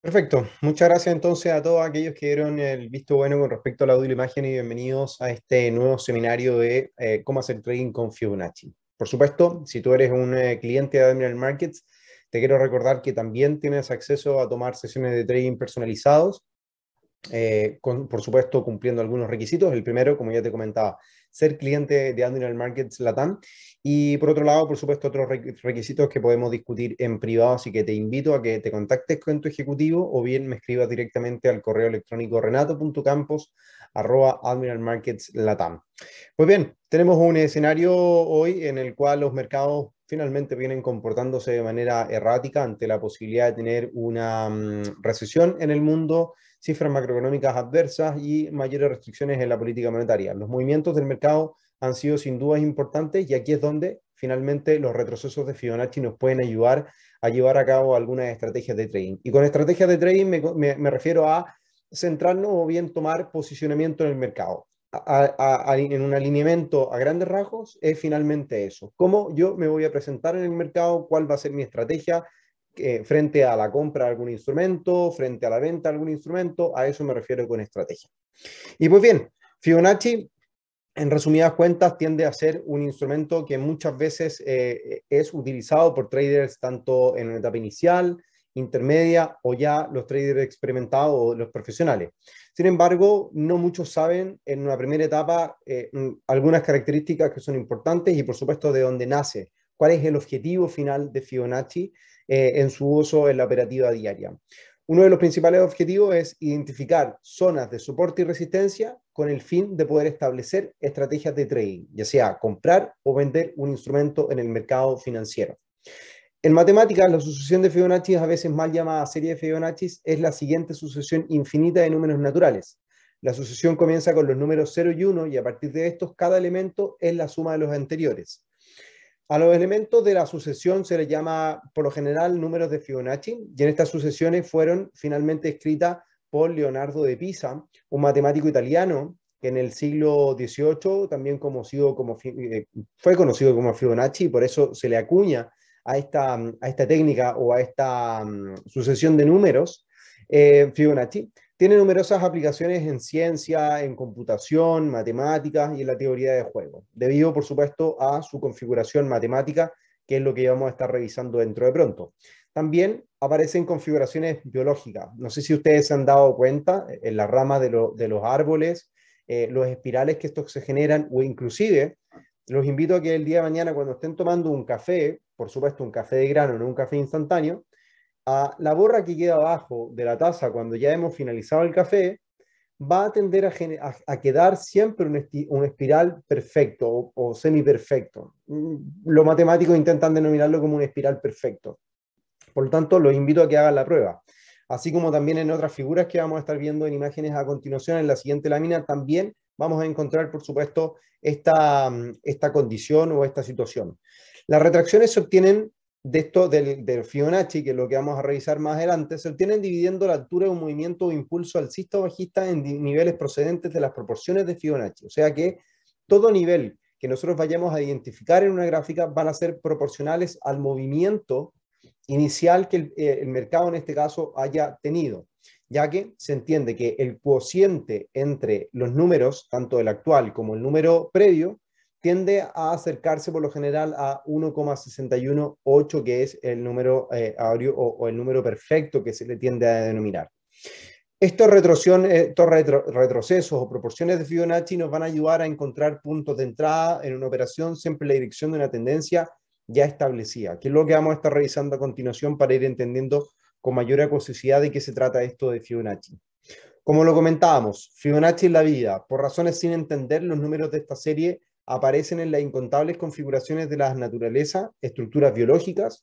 Perfecto. Muchas gracias entonces a todos aquellos que dieron el visto bueno con respecto al audio y la imagen y bienvenidos a este nuevo seminario de eh, cómo hacer trading con Fibonacci. Por supuesto, si tú eres un eh, cliente de Admiral Markets, te quiero recordar que también tienes acceso a tomar sesiones de trading personalizados, eh, por supuesto cumpliendo algunos requisitos. El primero, como ya te comentaba, ser cliente de Admiral Markets Latam. Y por otro lado, por supuesto, otros requisitos que podemos discutir en privado, así que te invito a que te contactes con tu ejecutivo o bien me escribas directamente al correo electrónico renato.campos Latam. Pues bien, tenemos un escenario hoy en el cual los mercados finalmente vienen comportándose de manera errática ante la posibilidad de tener una mm, recesión en el mundo cifras macroeconómicas adversas y mayores restricciones en la política monetaria. Los movimientos del mercado han sido sin duda importantes y aquí es donde finalmente los retrocesos de Fibonacci nos pueden ayudar a llevar a cabo algunas estrategias de trading. Y con estrategias de trading me, refiero a centrarnos o bien tomar posicionamiento en el mercado. en un alineamiento a grandes rasgos es finalmente eso. ¿Cómo yo me voy a presentar en el mercado? ¿Cuál va a ser mi estrategia? Eh, frente a la compra de algún instrumento, frente a la venta de algún instrumento, a eso me refiero con estrategia. Y pues bien, Fibonacci, en resumidas cuentas, tiende a ser un instrumento que muchas veces eh, es utilizado por traders tanto en la etapa inicial, intermedia o ya los traders experimentados o los profesionales. Sin embargo, no muchos saben en una primera etapa eh, algunas características que son importantes y por supuesto de dónde nace, cuál es el objetivo final de Fibonacci, eh, en su uso en la operativa diaria. Uno de los principales objetivos es identificar zonas de soporte y resistencia con el fin de poder establecer estrategias de trading, ya sea comprar o vender un instrumento en el mercado financiero. En matemáticas, la sucesión de Fibonacci, a veces mal llamada serie de Fibonacci, es la siguiente sucesión infinita de números naturales. La sucesión comienza con los números 0 y 1 y a partir de estos cada elemento es la suma de los anteriores. A los elementos de la sucesión se les llama, por lo general, números de Fibonacci, y en estas sucesiones fueron finalmente escritas por Leonardo de Pisa, un matemático italiano que en el siglo XVIII también conocido como, eh, fue conocido como Fibonacci, y por eso se le acuña a esta, a esta técnica o a esta mm, sucesión de números eh, Fibonacci. Tiene numerosas aplicaciones en ciencia, en computación, matemáticas y en la teoría de juego, debido, por supuesto, a su configuración matemática, que es lo que vamos a estar revisando dentro de pronto. También aparecen configuraciones biológicas. No sé si ustedes se han dado cuenta eh, en las ramas de, los árboles, eh, los espirales que estos se generan, o inclusive los invito a que el día de mañana, cuando estén tomando un café, por supuesto un café de grano, no un café instantáneo, la borra que queda abajo de la taza cuando ya hemos finalizado el café, va a tender a, quedar siempre un, espiral perfecto o, semi semiperfecto. Mm, los matemáticos intentan denominarlo como un espiral perfecto. Por lo tanto, los invito a que hagan la prueba. Así como también en otras figuras que vamos a estar viendo en imágenes a continuación, en la siguiente lámina también vamos a encontrar, por supuesto, esta, mm, esta condición o esta situación. Las retracciones se obtienen de esto del, Fibonacci, que es lo que vamos a revisar más adelante, se obtienen dividiendo la altura de un movimiento o impulso alcista o bajista en niveles procedentes de las proporciones de Fibonacci. O sea que todo nivel que nosotros vayamos a identificar en una gráfica van a ser proporcionales al movimiento inicial que el, eh, mercado en este caso haya tenido, ya que se entiende que el cociente entre los números, tanto el actual como el número previo, tiende a acercarse por lo general a 1,618, que es el número eh, o, el número perfecto que se le tiende a denominar. Estos, retrocesos o proporciones de Fibonacci nos van a ayudar a encontrar puntos de entrada en una operación siempre en la dirección de una tendencia ya establecida, que es lo que vamos a estar revisando a continuación para ir entendiendo con mayor acuosidad de qué se trata esto de Fibonacci. Como lo comentábamos, Fibonacci en la vida, por razones sin entender, los números de esta serie aparecen en las incontables configuraciones de las naturalezas, estructuras biológicas,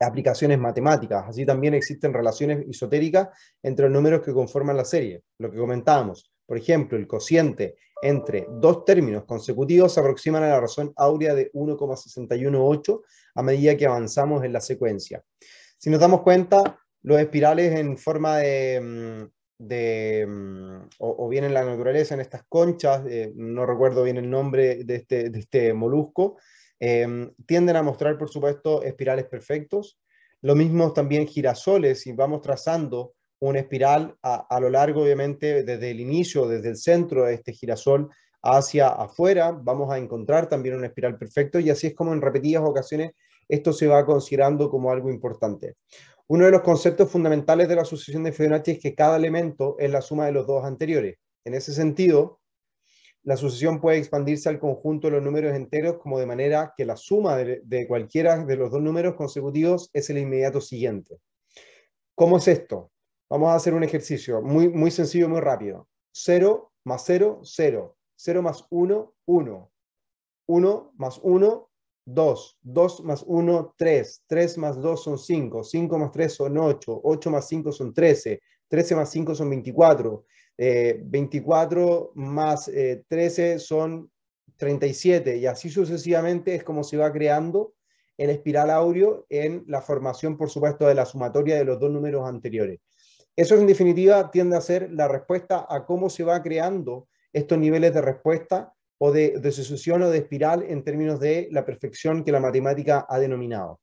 aplicaciones matemáticas. Así también existen relaciones esotéricas entre los números que conforman la serie, lo que comentábamos. Por ejemplo, el cociente entre dos términos consecutivos se aproximan a la razón áurea de 1,618 a medida que avanzamos en la secuencia. Si nos damos cuenta, los espirales en forma de, mm, de, mm, o, bien en la naturaleza, en estas conchas, eh, no recuerdo bien el nombre de este, este molusco, em, tienden a mostrar, por supuesto, espirales perfectos. Lo mismo también girasoles, si vamos trazando una espiral a, a, lo largo, obviamente, desde el inicio, desde el centro de este girasol hacia afuera, vamos a encontrar también una espiral perfecto y así es como en repetidas ocasiones esto se va considerando como algo importante. Uno de los conceptos fundamentales de la sucesión de Fibonacci es que cada elemento es la suma de los dos anteriores. En ese sentido, la sucesión puede expandirse al conjunto de los números enteros como de manera que la suma de, cualquiera de los dos números consecutivos es el inmediato siguiente. ¿Cómo es esto? Vamos a hacer un ejercicio muy, muy sencillo, muy rápido. 0 más 0, 0. 0 más 1, 1. 1 más 1, 2, 2 más 1, 3, 3 más 2 son 5, 5 más 3 son 8, 8 más 5 son 13, 13 más 5 son 24, 24 eh, más 13 eh, son 37 y así sucesivamente es como se va creando el espiral áureo en la formación, por supuesto, de la sumatoria de los dos números anteriores. Eso en definitiva tiende a ser la respuesta a cómo se va creando estos niveles de respuesta o de, sucesión o de espiral en términos de la perfección que la matemática ha denominado.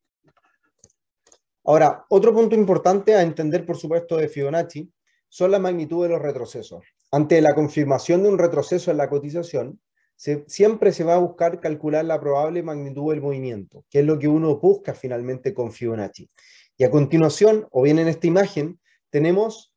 Ahora, otro punto importante a entender, por supuesto, de Fibonacci son la magnitud de los retrocesos. Ante la confirmación de un retroceso en la cotización, siempre se va a buscar calcular la probable magnitud del movimiento, que es lo que uno busca finalmente con Fibonacci. Y a continuación, o bien en esta imagen, tenemos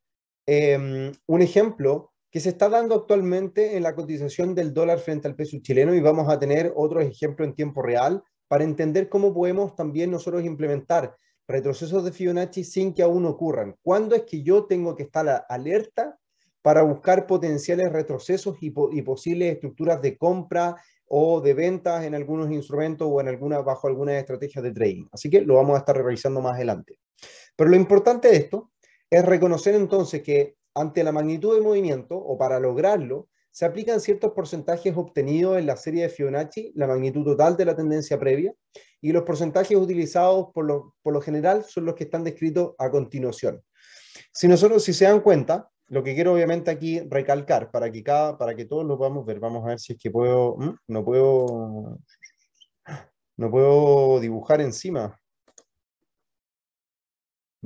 eh, un ejemplo que se está dando actualmente en la cotización del dólar frente al peso chileno y vamos a tener otros ejemplos en tiempo real para entender cómo podemos también nosotros implementar retrocesos de Fibonacci sin que aún ocurran. ¿Cuándo es que yo tengo que estar alerta para buscar potenciales retrocesos y, posibles estructuras de compra o de ventas en algunos instrumentos o en alguna, bajo algunas estrategias de trading? Así que lo vamos a estar revisando más adelante. Pero lo importante de esto es reconocer entonces que ante la magnitud de movimiento, o para lograrlo, se aplican ciertos porcentajes obtenidos en la serie de Fibonacci, la magnitud total de la tendencia previa, y los porcentajes utilizados por lo, general son los que están descritos a continuación. Si nosotros, si se dan cuenta, lo que quiero obviamente aquí recalcar para que cada, para que todos lo podamos ver, vamos a ver si es que puedo, no puedo, no puedo dibujar encima.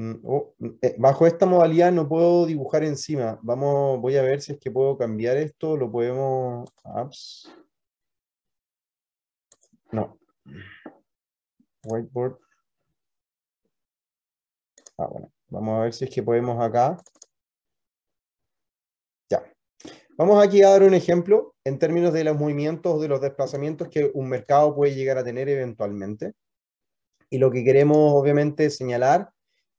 Mm, oh, mm, eh, bajo esta modalidad no puedo dibujar encima. Vamos, voy a ver si es que puedo cambiar esto. Lo podemos. No. Whiteboard. Ah, bueno. Vamos a ver si es que podemos acá. Ya. Vamos aquí a dar un ejemplo en términos de los movimientos, de los desplazamientos que un mercado puede llegar a tener eventualmente. Y lo que queremos, obviamente, señalar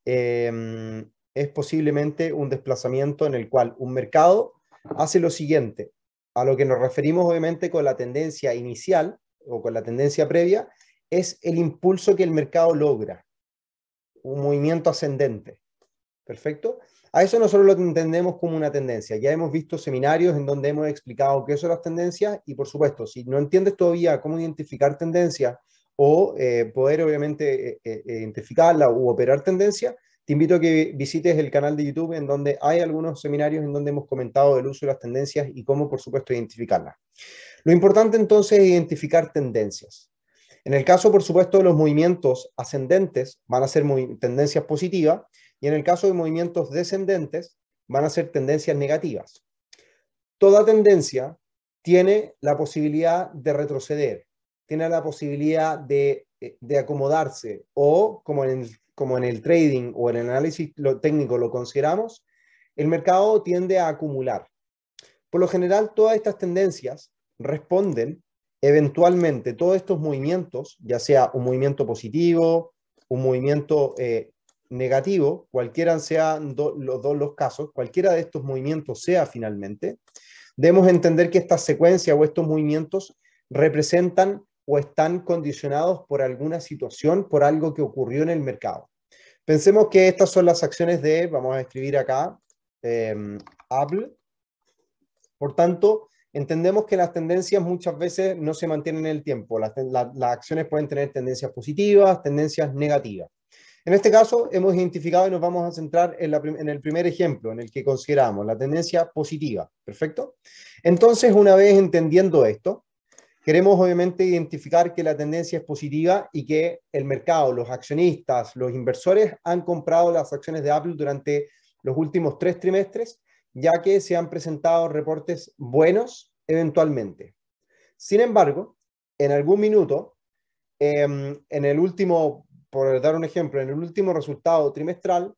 Em, es posiblemente un desplazamiento en el cual un mercado hace lo siguiente, a lo que nos referimos obviamente con la tendencia inicial o con la tendencia previa, es el impulso que el mercado logra, un movimiento ascendente. ¿Perfecto? A eso nosotros lo entendemos como una tendencia. Ya hemos visto seminarios en donde hemos explicado qué son las tendencias y por supuesto, si no entiendes todavía cómo identificar tendencias o eh, poder obviamente eh, eh, identificarla u operar tendencia, te invito a que visites el canal de YouTube en donde hay algunos seminarios en donde hemos comentado el uso de las tendencias y cómo, por supuesto, identificarlas. Lo importante entonces es identificar tendencias. En el caso, por supuesto, de los movimientos ascendentes, van a ser tendencias positivas, y en el caso de movimientos descendentes, van a ser tendencias negativas. Toda tendencia tiene la posibilidad de retroceder, tiene la posibilidad eh, de, acomodarse o, como en, el, como en el trading o en el análisis lo, técnico lo consideramos, el mercado tiende a acumular. Por lo general, todas estas tendencias responden eventualmente, todos estos movimientos, ya sea un movimiento positivo, un movimiento eh, negativo, cualquiera sean los dos los casos, cualquiera de estos movimientos sea finalmente, debemos entender que esta secuencia o estos movimientos representan o están condicionados por alguna situación, por algo que ocurrió en el mercado. Pensemos que estas son las acciones de, vamos a escribir acá, em, Apple. Por tanto, entendemos que las tendencias muchas veces no se mantienen en el tiempo. Las, acciones pueden tener tendencias positivas, tendencias negativas. En este caso, hemos identificado y nos vamos a centrar en, el primer ejemplo, en el que consideramos la tendencia positiva. ¿Perfecto? Entonces, una vez entendiendo esto, Queremos obviamente identificar que la tendencia es positiva y que el mercado, los accionistas, los inversores han comprado las acciones de Apple durante los últimos tres trimestres, ya que se han presentado reportes buenos eventualmente. Sin embargo, en algún minuto, em, en el último, por dar un ejemplo, en el último resultado trimestral,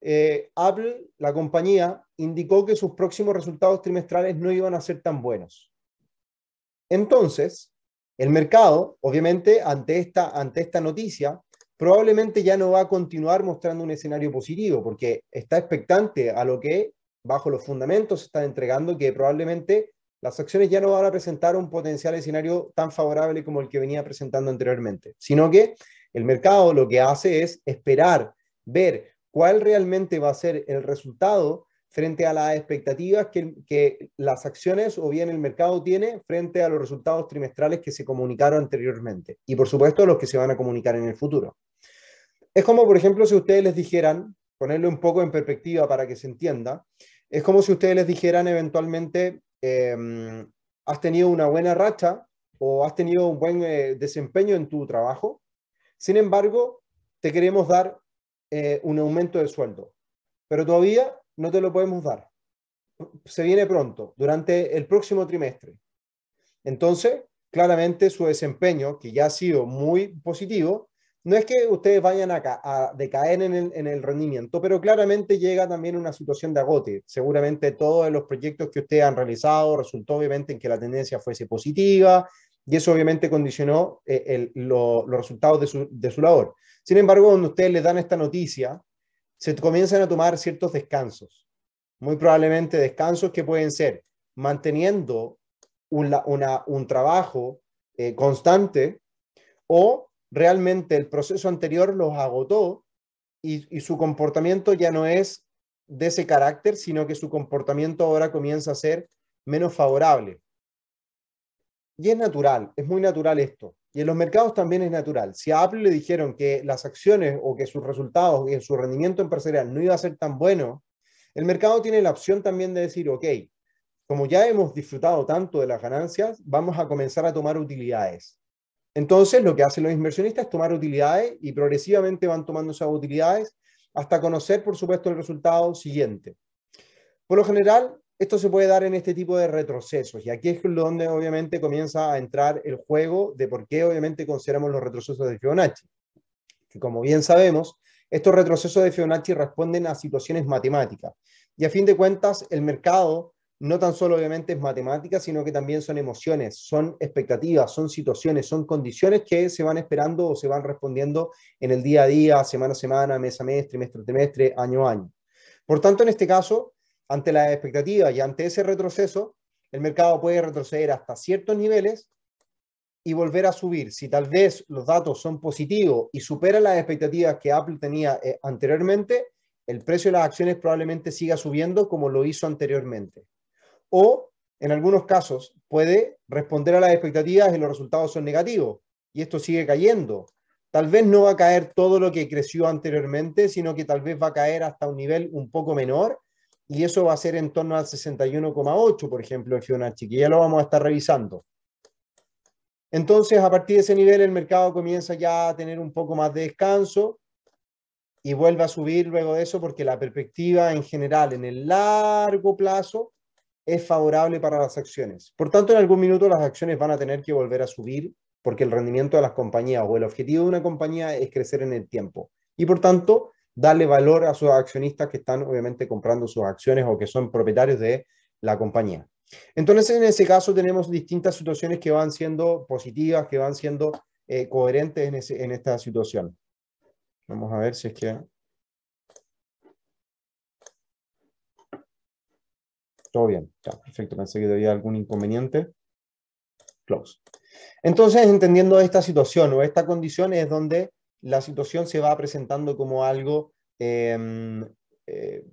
eh, Apple, la compañía, indicó que sus próximos resultados trimestrales no iban a ser tan buenos. Entonces, el mercado, obviamente, ante esta, ante esta noticia, probablemente ya no va a continuar mostrando un escenario positivo, porque está expectante a lo que, bajo los fundamentos, está entregando, que probablemente las acciones ya no van a presentar un potencial escenario tan favorable como el que venía presentando anteriormente, sino que el mercado lo que hace es esperar, ver cuál realmente va a ser el resultado frente a las expectativas que, las acciones o bien el mercado tiene frente a los resultados trimestrales que se comunicaron anteriormente y por supuesto los que se van a comunicar en el futuro. Es como, por ejemplo, si ustedes les dijeran, ponerlo un poco en perspectiva para que se entienda, es como si ustedes les dijeran eventualmente, em, has tenido una buena racha o has tenido un buen eh, desempeño en tu trabajo, sin embargo, te queremos dar eh, un aumento de sueldo, pero todavía no te lo podemos dar. Se viene pronto, durante el próximo trimestre. Entonces, claramente su desempeño, que ya ha sido muy positivo, no es que ustedes vayan a, caer decaer en el, rendimiento, pero claramente llega también una situación de agote. Seguramente todos los proyectos que ustedes han realizado resultó obviamente en que la tendencia fuese positiva y eso obviamente condicionó eh, los resultados de su, de su labor. Sin embargo, cuando ustedes les dan esta noticia, se comienzan a tomar ciertos descansos, muy probablemente descansos que pueden ser manteniendo un trabajo eh, constante o realmente el proceso anterior los agotó y su comportamiento ya no es de ese carácter, sino que su comportamiento ahora comienza a ser menos favorable. Y es natural, es muy natural esto. Y en los mercados también es natural. Si a Apple le dijeron que las acciones o que sus resultados y su rendimiento empresarial no iba a ser tan bueno, el mercado tiene la opción también de decir, ok, como ya hemos disfrutado tanto de las ganancias, vamos a comenzar a tomar utilidades. Entonces, lo que hacen los inversionistas es tomar utilidades y progresivamente van tomando esas utilidades hasta conocer, por supuesto, el resultado siguiente. Por lo general, esto se puede dar en este tipo de retrocesos y aquí es donde obviamente comienza a entrar el juego de por qué obviamente consideramos los retrocesos de Fibonacci. Que como bien sabemos, estos retrocesos de Fibonacci responden a situaciones matemáticas y a fin de cuentas el mercado no tan solo obviamente es matemática, sino que también son emociones, son expectativas, son situaciones, son condiciones que se van esperando o se van respondiendo en el día a día, semana a semana, mes a mes, trimestre a trimestre, año a año. Por tanto, en este caso, ante las expectativas y ante ese retroceso, el mercado puede retroceder hasta ciertos niveles y volver a subir. Si tal vez los datos son positivos y superan las expectativas que Apple tenía eh, anteriormente, el precio de las acciones probablemente siga subiendo como lo hizo anteriormente. O en algunos casos puede responder a las expectativas y los resultados son negativos y esto sigue cayendo. Tal vez no va a caer todo lo que creció anteriormente, sino que tal vez va a caer hasta un nivel un poco menor y eso va a ser en torno al 61,8, por ejemplo, en Fibonacci, que ya lo vamos a estar revisando. Entonces, a partir de ese nivel, el mercado comienza ya a tener un poco más de descanso y vuelve a subir luego de eso porque la perspectiva en general en el largo plazo es favorable para las acciones. Por tanto, en algún minuto las acciones van a tener que volver a subir porque el rendimiento de las compañías o el objetivo de una compañía es crecer en el tiempo. Y por tanto, darle valor a sus accionistas que están obviamente comprando sus acciones o que son propietarios de la compañía. Entonces, en ese caso tenemos distintas situaciones que van siendo positivas, que van siendo eh, coherentes en, en esta situación. Vamos a ver si es que... Todo bien, perfecto. Pensé que había algún inconveniente. Close. Entonces, entendiendo esta situación o esta condición es donde la situación se va presentando como algo em, eh,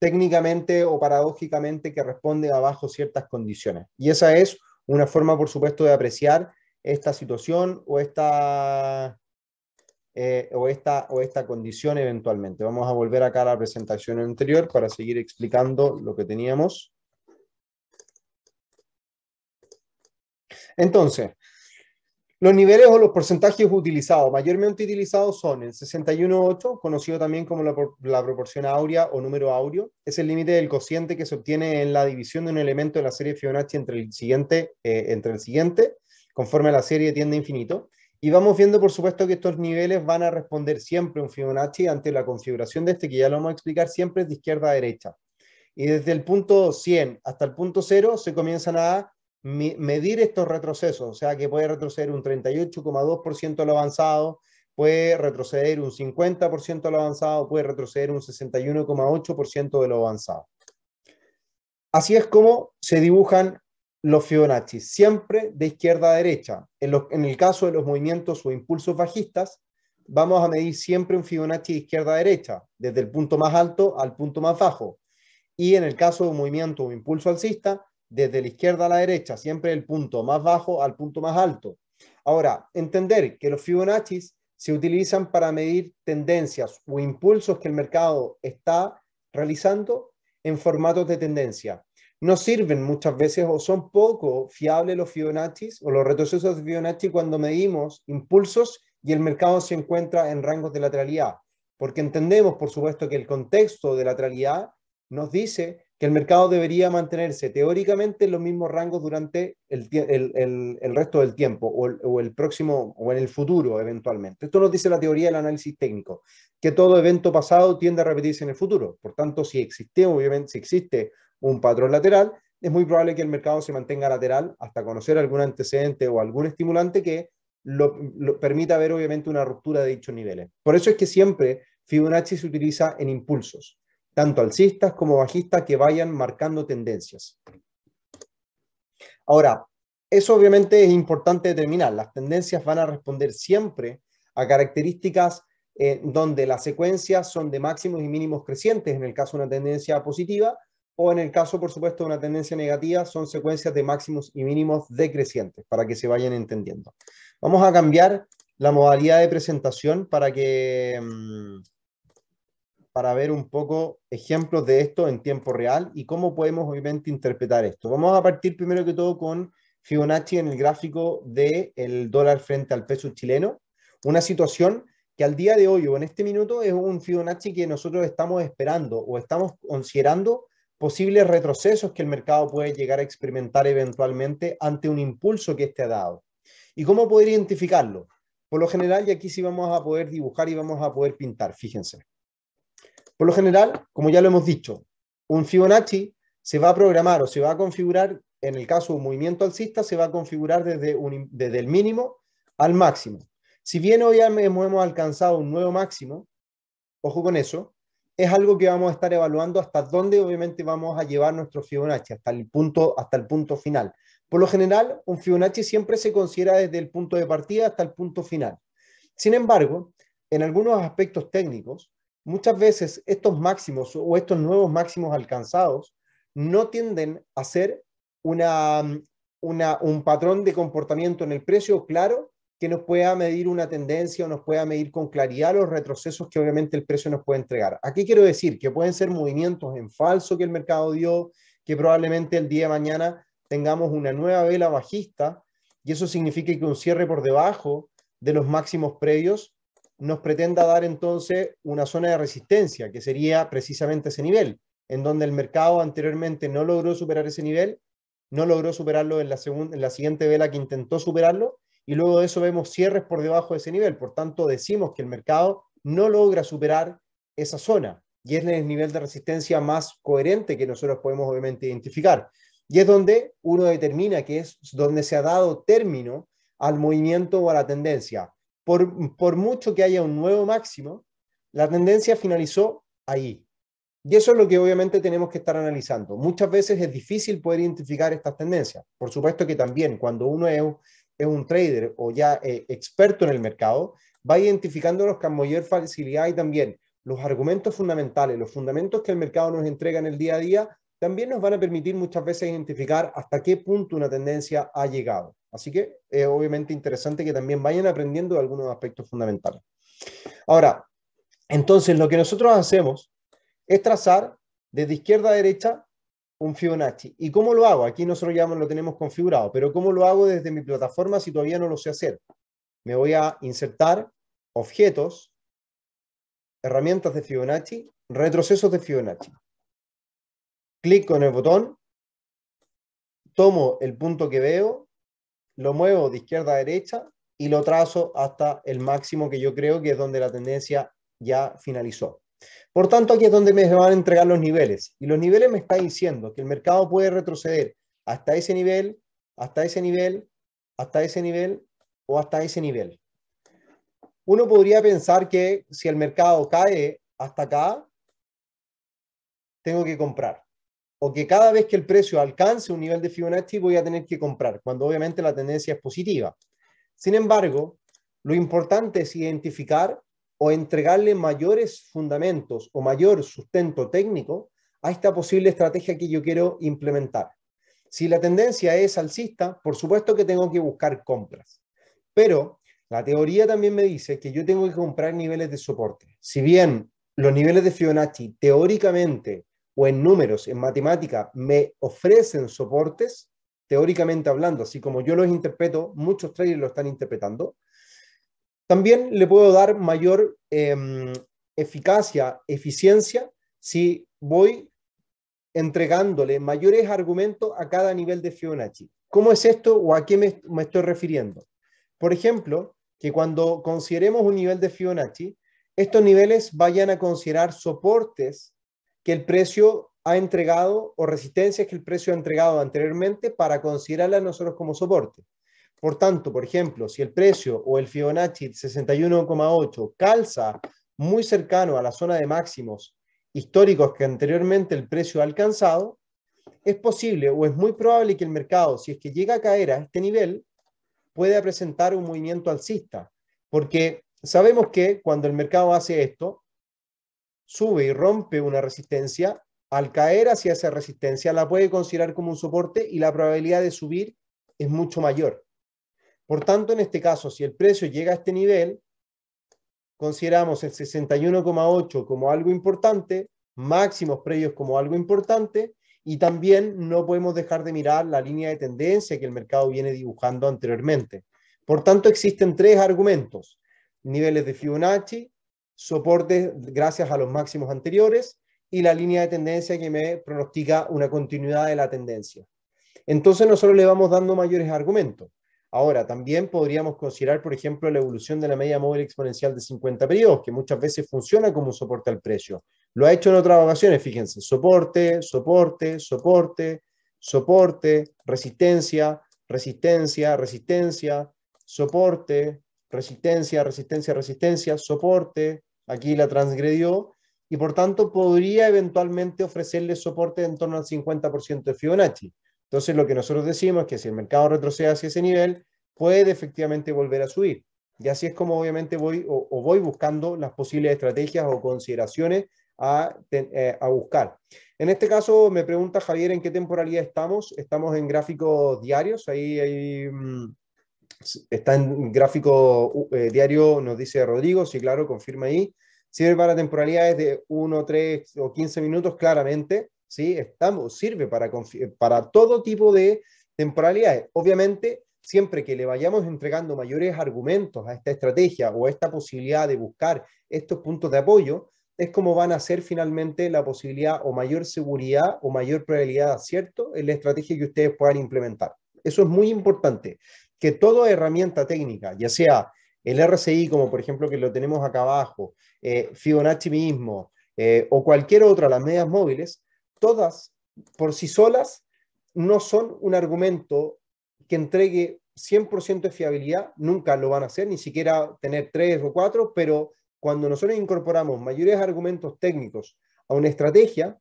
técnicamente o paradójicamente que responde abajo bajo ciertas condiciones. Y esa es una forma, por supuesto, de apreciar esta situación o esta, eh, o esta, o esta condición eventualmente. Vamos a volver acá a la presentación anterior para seguir explicando lo que teníamos. Entonces, los niveles o los porcentajes utilizados, mayormente utilizados son el 61.8, conocido también como la, proporción áurea o número áureo. Es el límite del cociente que se obtiene en la división de un elemento de la serie Fibonacci entre el siguiente, eh, entre el siguiente conforme a la serie tiende a infinito. Y vamos viendo, por supuesto, que estos niveles van a responder siempre un Fibonacci ante la configuración de este, que ya lo vamos a explicar, siempre de izquierda a derecha. Y desde el punto 100 hasta el punto 0 se comienzan a medir estos retrocesos, o sea que puede retroceder un 38,2% lo avanzado, puede retroceder un 50% lo avanzado, puede retroceder un 61,8% de lo avanzado. Así es como se dibujan los Fibonacci, siempre de izquierda a derecha. En, en el caso de los movimientos o impulsos bajistas, vamos a medir siempre un Fibonacci de izquierda a derecha, desde el punto más alto al punto más bajo. Y en el caso de un movimiento o impulso alcista, desde la izquierda a la derecha, siempre el punto más bajo al punto más alto. Ahora, entender que los Fibonacci se utilizan para medir tendencias o impulsos que el mercado está realizando en formatos de tendencia. No sirven muchas veces o son poco fiables los Fibonacci o los retrocesos de Fibonacci cuando medimos impulsos y el mercado se encuentra en rangos de lateralidad, porque entendemos, por supuesto, que el contexto de lateralidad nos dice que el mercado debería mantenerse teóricamente en los mismos rangos durante el, resto del tiempo o, el, próximo o en el futuro eventualmente. Esto nos dice la teoría del análisis técnico, que todo evento pasado tiende a repetirse en el futuro. Por tanto, si existe, obviamente, si existe un patrón lateral, es muy probable que el mercado se mantenga lateral hasta conocer algún antecedente o algún estimulante que lo, permita ver obviamente una ruptura de dichos niveles. Por eso es que siempre Fibonacci se utiliza en impulsos tanto alcistas como bajistas, que vayan marcando tendencias. Ahora, eso obviamente es importante determinar. Las tendencias van a responder siempre a características eh, donde las secuencias son de máximos y mínimos crecientes, en el caso de una tendencia positiva, o en el caso, por supuesto, de una tendencia negativa, son secuencias de máximos y mínimos decrecientes, para que se vayan entendiendo. Vamos a cambiar la modalidad de presentación para que, mm, para ver un poco ejemplos de esto en tiempo real y cómo podemos obviamente interpretar esto. Vamos a partir primero que todo con Fibonacci en el gráfico del dólar frente al peso chileno, una situación que al día de hoy o en este minuto es un Fibonacci que nosotros estamos esperando o estamos considerando posibles retrocesos que el mercado puede llegar a experimentar eventualmente ante un impulso que éste ha dado. ¿Y cómo poder identificarlo? Por lo general, y aquí sí vamos a poder dibujar y vamos a poder pintar, fíjense. Por lo general, como ya lo hemos dicho, un Fibonacci se va a programar o se va a configurar, en el caso de un movimiento alcista, se va a configurar desde, desde el mínimo al máximo. Si bien hoy hemos alcanzado un nuevo máximo, ojo con eso, es algo que vamos a estar evaluando hasta dónde obviamente vamos a llevar nuestro Fibonacci, hasta el punto, hasta el punto final. Por lo general, un Fibonacci siempre se considera desde el punto de partida hasta el punto final. Sin embargo, en algunos aspectos técnicos, Muchas veces estos máximos o estos nuevos máximos alcanzados no tienden a ser un patrón de comportamiento en el precio claro que nos pueda medir una tendencia o nos pueda medir con claridad los retrocesos que obviamente el precio nos puede entregar. Aquí quiero decir que pueden ser movimientos en falso que el mercado dio, que probablemente el día de mañana tengamos una nueva vela bajista y eso significa que un cierre por debajo de los máximos previos nos pretenda dar entonces una zona de resistencia, que sería precisamente ese nivel, en donde el mercado anteriormente no logró superar ese nivel, no logró superarlo en la, en la siguiente vela que intentó superarlo, y luego de eso vemos cierres por debajo de ese nivel. Por tanto, decimos que el mercado no logra superar esa zona, y es el nivel de resistencia más coherente que nosotros podemos obviamente identificar. Y es donde uno determina que es donde se ha dado término al movimiento o a la tendencia por, mucho que haya un nuevo máximo, la tendencia finalizó ahí. Y eso es lo que obviamente tenemos que estar analizando. Muchas veces es difícil poder identificar estas tendencias. Por supuesto que también cuando uno es, un trader o ya eh, experto en el mercado, va identificando los mayor facilidad y también los argumentos fundamentales, los fundamentos que el mercado nos entrega en el día a día, también nos van a permitir muchas veces identificar hasta qué punto una tendencia ha llegado. Así que es obviamente interesante que también vayan aprendiendo algunos aspectos fundamentales. Ahora, entonces lo que nosotros hacemos es trazar desde izquierda a derecha un Fibonacci. ¿Y cómo lo hago? Aquí nosotros ya lo tenemos configurado, pero ¿cómo lo hago desde mi plataforma si todavía no lo sé hacer? Me voy a insertar objetos, herramientas de Fibonacci, retrocesos de Fibonacci. Clic en el botón, tomo el punto que veo, lo muevo de izquierda a derecha y lo trazo hasta el máximo que yo creo que es donde la tendencia ya finalizó. Por tanto, aquí es donde me van a entregar los niveles. Y los niveles me está diciendo que el mercado puede retroceder hasta ese nivel, hasta ese nivel, hasta ese nivel o hasta ese nivel. Uno podría pensar que si el mercado cae hasta acá, tengo que comprar o que cada vez que el precio alcance un nivel de Fibonacci voy a tener que comprar, cuando obviamente la tendencia es positiva. Sin embargo, lo importante es identificar o entregarle mayores fundamentos o mayor sustento técnico a esta posible estrategia que yo quiero implementar. Si la tendencia es alcista, por supuesto que tengo que buscar compras, pero la teoría también me dice que yo tengo que comprar niveles de soporte. Si bien los niveles de Fibonacci teóricamente o en números, en matemática, me ofrecen soportes, teóricamente hablando, así como yo los interpreto, muchos traders lo están interpretando, también le puedo dar mayor em, eficacia, eficiencia, si voy entregándole mayores argumentos a cada nivel de Fibonacci. ¿Cómo es esto o a qué me, me estoy refiriendo? Por ejemplo, que cuando consideremos un nivel de Fibonacci, estos niveles vayan a considerar soportes que el precio ha entregado o resistencias que el precio ha entregado anteriormente para a nosotros como soporte. Por tanto, por ejemplo, si el precio o el Fibonacci 61,8 calza muy cercano a la zona de máximos históricos que anteriormente el precio ha alcanzado, es posible o es muy probable que el mercado, si es que llega a caer a este nivel, pueda presentar un movimiento alcista, porque sabemos que cuando el mercado hace esto, sube y rompe una resistencia, al caer hacia esa resistencia la puede considerar como un soporte y la probabilidad de subir es mucho mayor. Por tanto, en este caso, si el precio llega a este nivel, consideramos el 61,8 como algo importante, máximos previos como algo importante, y también no podemos dejar de mirar la línea de tendencia que el mercado viene dibujando anteriormente. Por tanto, existen tres argumentos, niveles de Fibonacci, Soporte gracias a los máximos anteriores y la línea de tendencia que me pronostica una continuidad de la tendencia. Entonces nosotros le vamos dando mayores argumentos. Ahora, también podríamos considerar, por ejemplo, la evolución de la media móvil exponencial de 50 periodos, que muchas veces funciona como un soporte al precio. Lo ha hecho en otras ocasiones, fíjense, soporte, soporte, soporte, soporte, resistencia, resistencia, resistencia, soporte, resistencia, resistencia, resistencia, soporte, aquí la transgredió, y por tanto podría eventualmente ofrecerle soporte en torno al 50% de Fibonacci. Entonces lo que nosotros decimos es que si el mercado retrocede hacia ese nivel, puede efectivamente volver a subir. Y así es como obviamente voy o, voy buscando las posibles estrategias o consideraciones eh, a, buscar. En este caso me pregunta Javier en qué temporalidad estamos. Estamos en gráficos diarios, ahí hay... Mm, Está en gráfico eh, diario, nos dice Rodrigo, sí, claro, confirma ahí. Sirve para temporalidades de 1, 3 o 15 minutos, claramente, ¿sí? Estamos, sirve para, para todo tipo de temporalidades. Obviamente, siempre que le vayamos entregando mayores argumentos a esta estrategia o a esta posibilidad de buscar estos puntos de apoyo, es como van a ser finalmente la posibilidad o mayor seguridad o mayor probabilidad ¿cierto? en la estrategia que ustedes puedan implementar. Eso es muy importante que toda herramienta técnica, ya sea el RCI, como por ejemplo que lo tenemos acá abajo, eh, Fibonacci mismo, eh, o cualquier otra, las medias móviles, todas por sí solas no son un argumento que entregue 100% de fiabilidad, nunca lo van a hacer, ni siquiera tener tres o cuatro, pero cuando nosotros incorporamos mayores argumentos técnicos a una estrategia,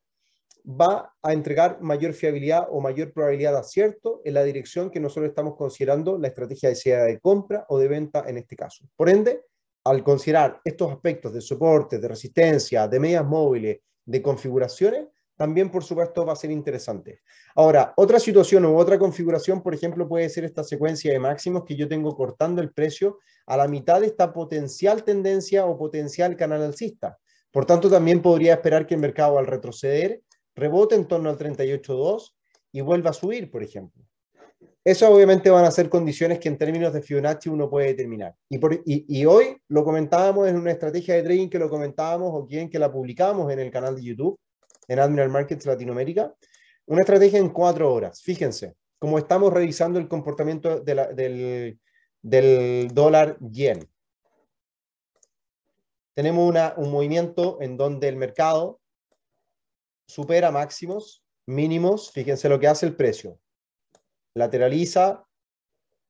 va a entregar mayor fiabilidad o mayor probabilidad de acierto en la dirección que nosotros estamos considerando la estrategia deseada de compra o de venta en este caso. Por ende, al considerar estos aspectos de soporte, de resistencia, de medias móviles, de configuraciones, también por supuesto va a ser interesante. Ahora, otra situación o otra configuración, por ejemplo, puede ser esta secuencia de máximos que yo tengo cortando el precio a la mitad de esta potencial tendencia o potencial canal alcista. Por tanto, también podría esperar que el mercado al retroceder rebote en torno al 38.2 y vuelva a subir, por ejemplo. Esas obviamente van a ser condiciones que en términos de Fibonacci uno puede determinar. Y, hoy lo comentábamos en una estrategia de trading que lo comentábamos o quien que la publicamos en el canal de YouTube, en Admiral Markets Latinoamérica. Una estrategia en cuatro horas. Fíjense, como estamos revisando el comportamiento del, dólar yen. Tenemos un movimiento en donde el mercado supera máximos, mínimos, fíjense lo que hace el precio. Lateraliza,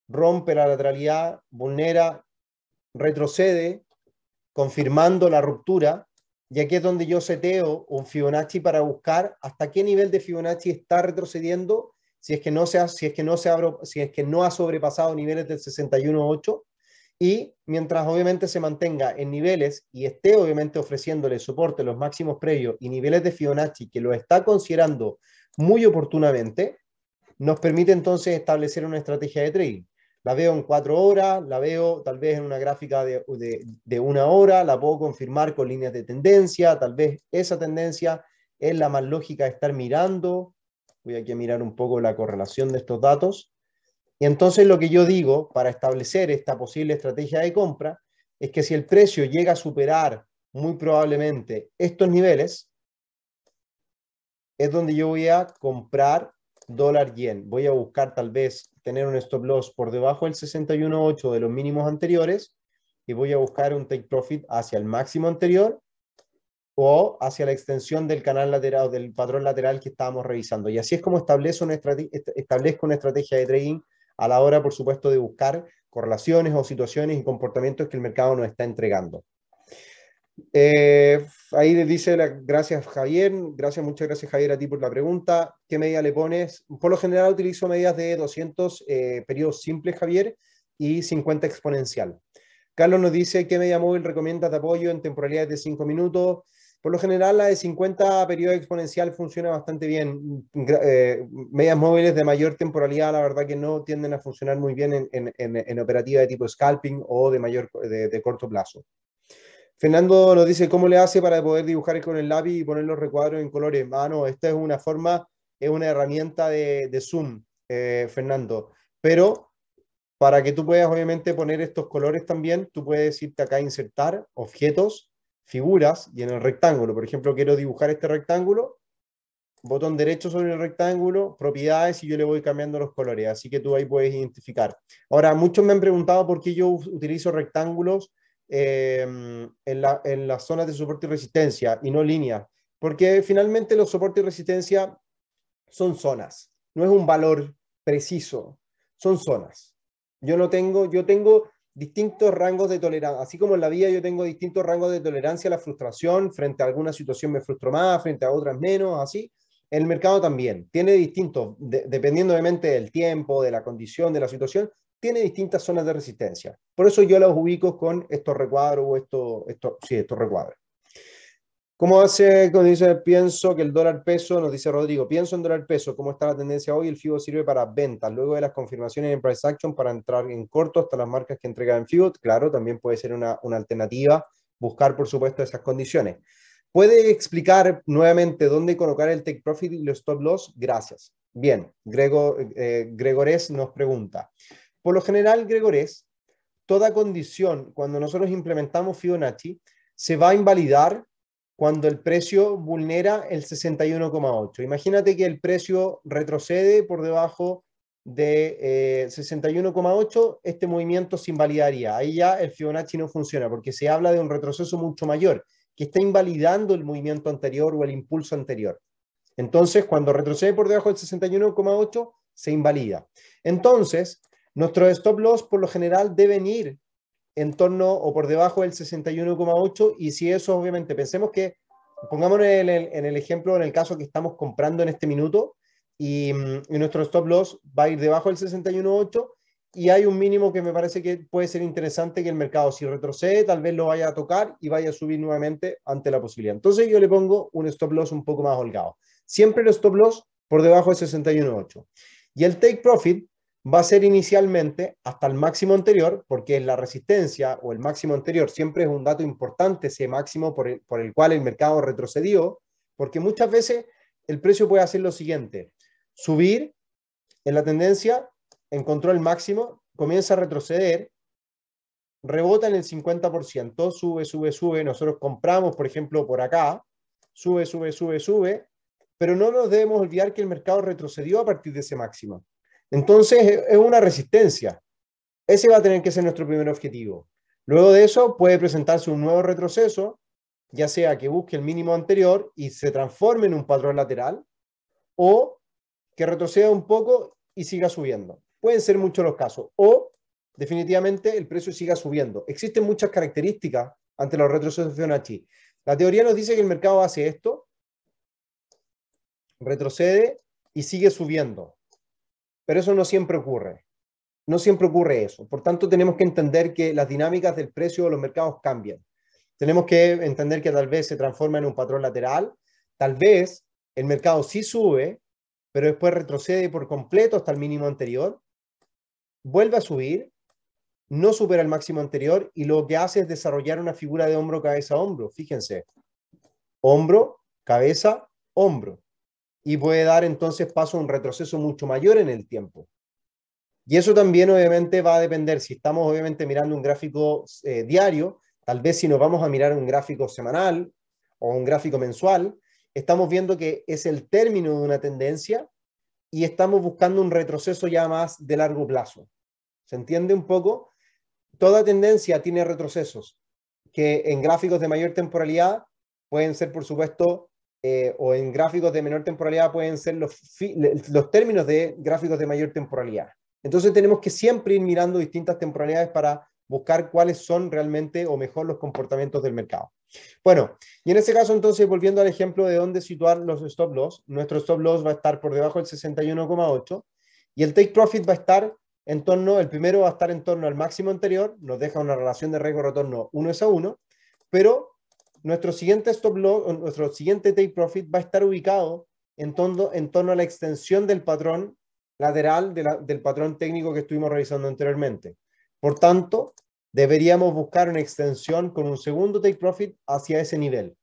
rompe la lateralidad, vulnera, retrocede, confirmando la ruptura. Y aquí es donde yo seteo un Fibonacci para buscar hasta qué nivel de Fibonacci está retrocediendo si es que no, se si es que no, se si es que no ha sobrepasado niveles del 61.8 y mientras obviamente se mantenga en niveles y esté obviamente ofreciéndole soporte los máximos previos y niveles de Fibonacci que lo está considerando muy oportunamente, nos permite entonces establecer una estrategia de trading. La veo en cuatro horas, la veo tal vez en una gráfica de, de una hora, la puedo confirmar con líneas de tendencia, tal vez esa tendencia es la más lógica de estar mirando. Voy aquí a mirar un poco la correlación de estos datos. Y entonces lo que yo digo para establecer esta posible estrategia de compra es que si el precio llega a superar muy probablemente estos niveles, es donde yo voy a comprar dólar yen. Voy a buscar tal vez tener un stop loss por debajo del 61.8 de los mínimos anteriores y voy a buscar un take profit hacia el máximo anterior o hacia la extensión del canal lateral o del patrón lateral que estábamos revisando. Y así es como establezco una, estrategia, establezco una estrategia de trading a la hora, por supuesto, de buscar correlaciones o situaciones y comportamientos que el mercado nos está entregando. Eh, ahí les dice gracias Javier, gracias, muchas gracias Javier a ti por la pregunta. ¿Qué medida le pones? Por lo general utilizo medidas de 200 eh, periodos simples, Javier, y 50 exponencial. Carlos nos dice qué media móvil recomiendas de apoyo en temporalidades de 5 minutos. Por lo general, la de 50 periodo exponencial funciona bastante bien. Eh, medias móviles de mayor temporalidad, la verdad que no tienden a funcionar muy bien en, en, en operativa de tipo scalping o de, mayor, de, de, corto plazo. Fernando nos dice, ¿cómo le hace para poder dibujar con el lápiz y poner los recuadros en colores? Ah, no, esta es una forma, es una herramienta de, de Zoom, eh, Fernando. Pero para que tú puedas obviamente poner estos colores también, tú puedes irte acá a insertar objetos figuras y en el rectángulo, por ejemplo, quiero dibujar este rectángulo, botón derecho sobre el rectángulo, propiedades y yo le voy cambiando los colores, así que tú ahí puedes identificar. Ahora, muchos me han preguntado por qué yo utilizo rectángulos em, en, la, en las zonas de soporte y resistencia y no líneas, porque finalmente los soportes y resistencia son zonas, no es un valor preciso, son zonas. Yo no tengo, yo tengo distintos rangos de tolerancia, así como en la vida yo tengo distintos rangos de tolerancia a la frustración, frente a alguna situación me frustro más, frente a otras menos, así, el mercado también tiene distintos, dependiendo obviamente del tiempo, de la condición, de la situación, tiene distintas zonas de resistencia. Por eso yo las ubico con estos recuadros o estos, estos, sí, estos recuadros. ¿Cómo hace cuando dice pienso que el dólar peso? Nos dice Rodrigo, pienso en dólar peso, ¿cómo está la tendencia hoy? El FIBO sirve para ventas, luego de las confirmaciones en price action para entrar en corto hasta las marcas que entregan en FIBO, claro, también puede ser una, una alternativa, buscar por supuesto esas condiciones. ¿Puede explicar nuevamente dónde colocar el take profit y los stop loss? Gracias. Bien, Grego, eh, Gregores nos pregunta. Por lo general, Gregores, toda condición, cuando nosotros implementamos Fibonacci, se va a invalidar cuando el precio vulnera el 61,8. Imagínate que el precio retrocede por debajo de 61,8, eh, este movimiento se invalidaría. Ahí ya el Fibonacci no funciona porque se habla de un retroceso mucho mayor, que está invalidando el movimiento anterior o el impulso anterior. Entonces, cuando retrocede por debajo del 61,8, se invalida. Entonces, nuestros stop loss por lo general deben ir en torno o por debajo del 61,8 y si eso obviamente pensemos que, pongámonos en el, ejemplo, en el caso que estamos comprando en este minuto y, mm, y nuestro stop loss va a ir debajo del 61,8 y hay un mínimo que me parece que puede ser interesante que el mercado si retrocede tal vez lo vaya a tocar y vaya a subir nuevamente ante la posibilidad. Entonces yo le pongo un stop loss un poco más holgado. Siempre el stop loss por debajo del 61,8. Y el take profit va a ser inicialmente hasta el máximo anterior, porque la resistencia o el máximo anterior siempre es un dato importante, ese máximo por el, por el cual el mercado retrocedió, porque muchas veces el precio puede hacer lo siguiente, subir en la tendencia, encontró el máximo, comienza a retroceder, rebota en el 50%, sube, sube, sube, nosotros compramos, por ejemplo, por acá, sube, sube, sube, sube, pero no nos debemos olvidar que el mercado retrocedió a partir de ese máximo. Entonces e, es una resistencia. Ese va a tener que ser nuestro primer objetivo. Luego de eso puede presentarse un nuevo retroceso, ya sea que busque el mínimo anterior y se transforme en un patrón lateral o que retroceda un poco y siga subiendo. Pueden ser muchos los casos. O definitivamente el precio siga subiendo. Existen muchas características ante los retrocesos de La teoría nos dice que el mercado hace esto, retrocede y sigue subiendo pero eso no siempre ocurre. No siempre ocurre eso. Por tanto, tenemos que entender que las dinámicas del precio de los mercados cambian. Tenemos que entender que tal vez se transforma en un patrón lateral, tal vez el mercado sí sube, pero después retrocede por completo hasta el mínimo anterior, vuelve a subir, no supera el máximo anterior y lo que hace es desarrollar una figura de hombro, cabeza, hombro. Fíjense, hombro, cabeza, hombro y puede dar entonces paso a un retroceso mucho mayor en el tiempo. Y eso también obviamente va a depender, si estamos obviamente mirando un gráfico eh, diario, tal vez si nos vamos a mirar un gráfico semanal o un gráfico mensual, estamos viendo que es el término de una tendencia y estamos buscando un retroceso ya más de largo plazo. ¿Se entiende un poco? Toda tendencia tiene retrocesos, que en gráficos de mayor temporalidad pueden ser, por supuesto, eh, o en gráficos de menor temporalidad pueden ser los, los términos de gráficos de mayor temporalidad. Entonces tenemos que siempre ir mirando distintas temporalidades para buscar cuáles son realmente o mejor los comportamientos del mercado. Bueno, y en ese caso entonces, volviendo al ejemplo de dónde situar los stop loss, nuestro stop loss va a estar por debajo del 61,8 y el take profit va a estar en torno, el primero va a estar en torno al máximo anterior, nos deja una relación de riesgo-retorno 1 a 1, pero nuestro siguiente stop loss nuestro siguiente take profit va a estar ubicado en torno, a la extensión del patrón lateral del patrón técnico que estuvimos realizando anteriormente. Por tanto, deberíamos buscar una extensión con un segundo take profit hacia ese nivel.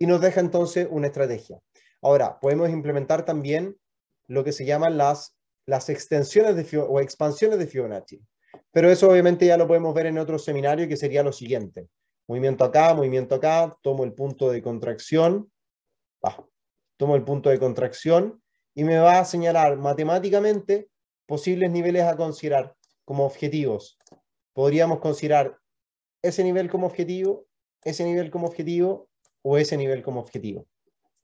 Y nos deja entonces una estrategia. Ahora, podemos implementar también lo que se llaman las, extensiones de, o expansiones de Fibonacci. Pero eso obviamente ya lo podemos ver en otro seminario que sería lo siguiente. Movimiento acá, movimiento acá, tomo el punto de contracción, tomo el punto de contracción y me va a señalar matemáticamente posibles niveles a considerar como objetivos. Podríamos considerar ese nivel como objetivo, ese nivel como objetivo o ese nivel como objetivo.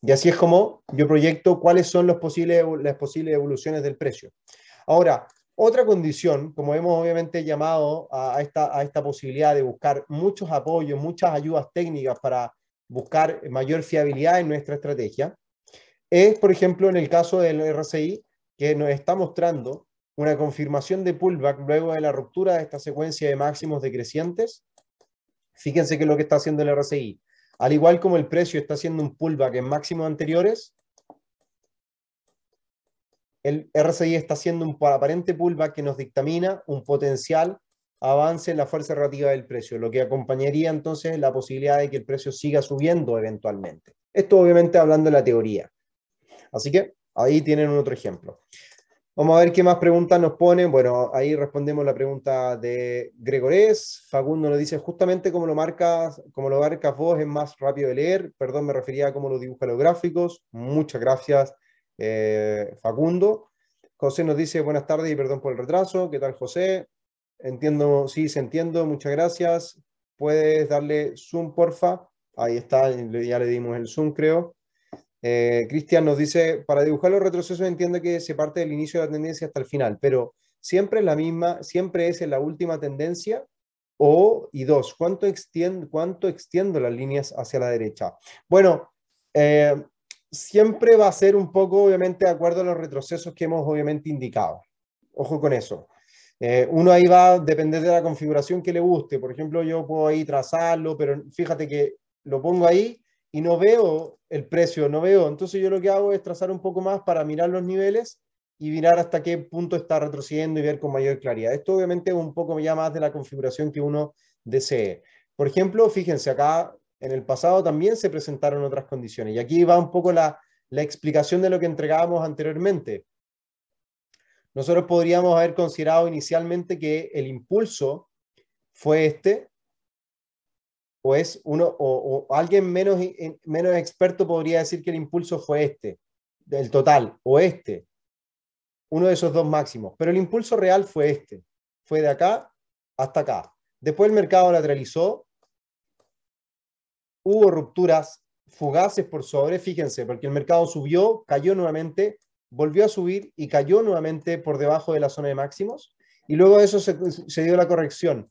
Y así es como yo proyecto cuáles son las posibles evoluciones del precio. Ahora, otra condición, como hemos obviamente llamado a esta, a esta posibilidad de buscar muchos apoyos, muchas ayudas técnicas para buscar mayor fiabilidad en nuestra estrategia, es, por ejemplo, en el caso del RCI, que nos está mostrando una confirmación de pullback luego de la ruptura de esta secuencia de máximos decrecientes. Fíjense que es lo que está haciendo el RCI. Al igual como el precio está haciendo un pullback en máximos anteriores, el RSI está haciendo un aparente pullback que nos dictamina un potencial avance en la fuerza relativa del precio, lo que acompañaría entonces la posibilidad de que el precio siga subiendo eventualmente. Esto obviamente hablando de la teoría. Así que ahí tienen un otro ejemplo. Vamos a ver qué más preguntas nos ponen. Bueno, ahí respondemos la pregunta de Gregores. Facundo nos dice, justamente como lo marcas, como lo marcas vos, es más rápido de leer. Perdón, me refería a cómo lo dibujan los gráficos. Muchas gracias, eh, Facundo. José nos dice buenas tardes y perdón por el retraso. ¿Qué tal, José? Entiendo, sí, se entiendo. Muchas gracias. ¿Puedes darle zoom, porfa? Ahí está, ya le dimos el zoom, creo. Eh, Cristian nos dice, para dibujar los retrocesos entiendo que se parte del inicio de la tendencia hasta el final, pero siempre es la misma, siempre es en la última tendencia. O, y dos, ¿cuánto extiendo, cuánto extiendo las líneas hacia la derecha? Bueno, eh, siempre va a ser un poco, obviamente, de acuerdo a los retrocesos que hemos, obviamente, indicado. Ojo con eso. Eh, uno ahí va a depender de la configuración que le guste. Por ejemplo, yo puedo ahí trazarlo, pero fíjate que lo pongo ahí y no veo el precio, no veo. Entonces yo lo que hago es trazar un poco más para mirar los niveles y mirar hasta qué punto está retrocediendo y ver con mayor claridad. Esto obviamente es un poco ya más de la configuración que uno desee. Por ejemplo, fíjense acá, en el pasado también se presentaron otras condiciones. Y aquí va un poco la, explicación de lo que entregábamos anteriormente. Nosotros podríamos haber considerado inicialmente que el impulso fue este, o uno, alguien menos, menos experto podría decir que el impulso fue este, del total, o este, uno de esos dos máximos. Pero el impulso real fue este, fue de acá hasta acá. Después el mercado lateralizó hubo rupturas fugaces por sobre, fíjense, porque el mercado subió, cayó nuevamente, volvió a subir y cayó nuevamente por debajo de la zona de máximos. Y luego de eso se, dio la corrección.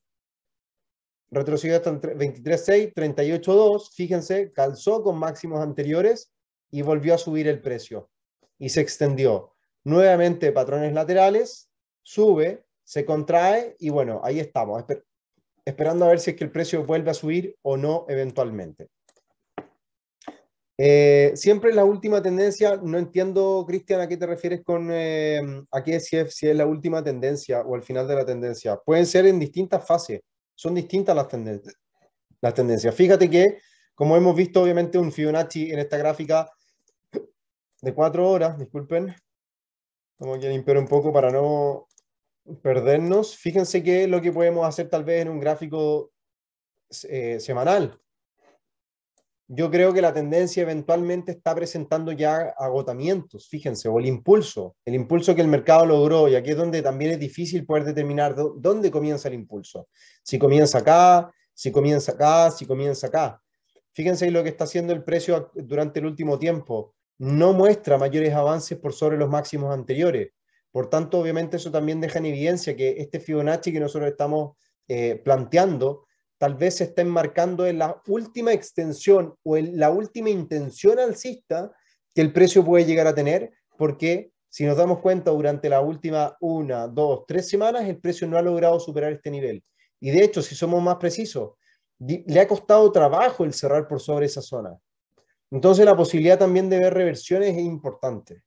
Retrocedió hasta 23.6, 38.2, fíjense, calzó con máximos anteriores y volvió a subir el precio y se extendió. Nuevamente patrones laterales, sube, se contrae y bueno, ahí estamos esperando a ver si es que el precio vuelve a subir o no eventualmente. Eh, siempre la última tendencia, no entiendo, Cristian, a qué te refieres con eh, a qué si es, la última tendencia o al final de la tendencia. Pueden ser en distintas fases, son distintas las, las tendencias. Fíjate que, como hemos visto, obviamente, un Fibonacci en esta gráfica de cuatro horas, disculpen, como que limpiar un poco para no perdernos, fíjense que lo que podemos hacer tal vez en un gráfico eh, semanal. Yo creo que la tendencia eventualmente está presentando ya agotamientos, fíjense, o el impulso, el impulso que el mercado logró, y aquí es donde también es difícil poder determinar dónde comienza el impulso. Si comienza acá, si comienza acá, si comienza acá. Fíjense lo que está haciendo el precio durante el último tiempo. No muestra mayores avances por sobre los máximos anteriores por tanto, obviamente eso también deja en evidencia que este Fibonacci que nosotros estamos eh, planteando tal vez se está enmarcando en la última extensión o en la última intención alcista que el precio puede llegar a tener, porque si nos damos cuenta durante la última una, dos, tres semanas, el precio no ha logrado superar este nivel. Y de hecho, si somos más precisos, le ha costado trabajo el cerrar por sobre esa zona. Entonces la posibilidad también de ver reversiones es importante.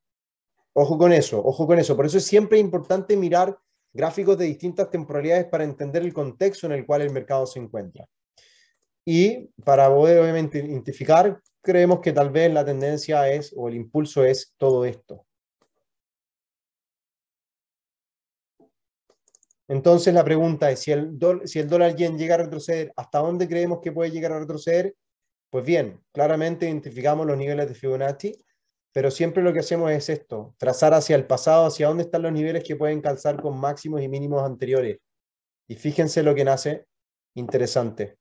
Ojo con eso, ojo con eso. Por eso es siempre importante mirar gráficos de distintas temporalidades para entender el contexto en el cual el mercado se encuentra. Y para poder obviamente identificar, creemos que tal vez la tendencia es o el impulso es todo esto. Entonces la pregunta es, si el, si el dólar yen llega a retroceder, ¿hasta dónde creemos que puede llegar a retroceder? Pues bien, claramente identificamos los niveles de Fibonacci pero siempre lo que hacemos es esto, trazar hacia el pasado, hacia dónde están los niveles que pueden calzar con máximos y mínimos anteriores. Y fíjense lo que nace interesante.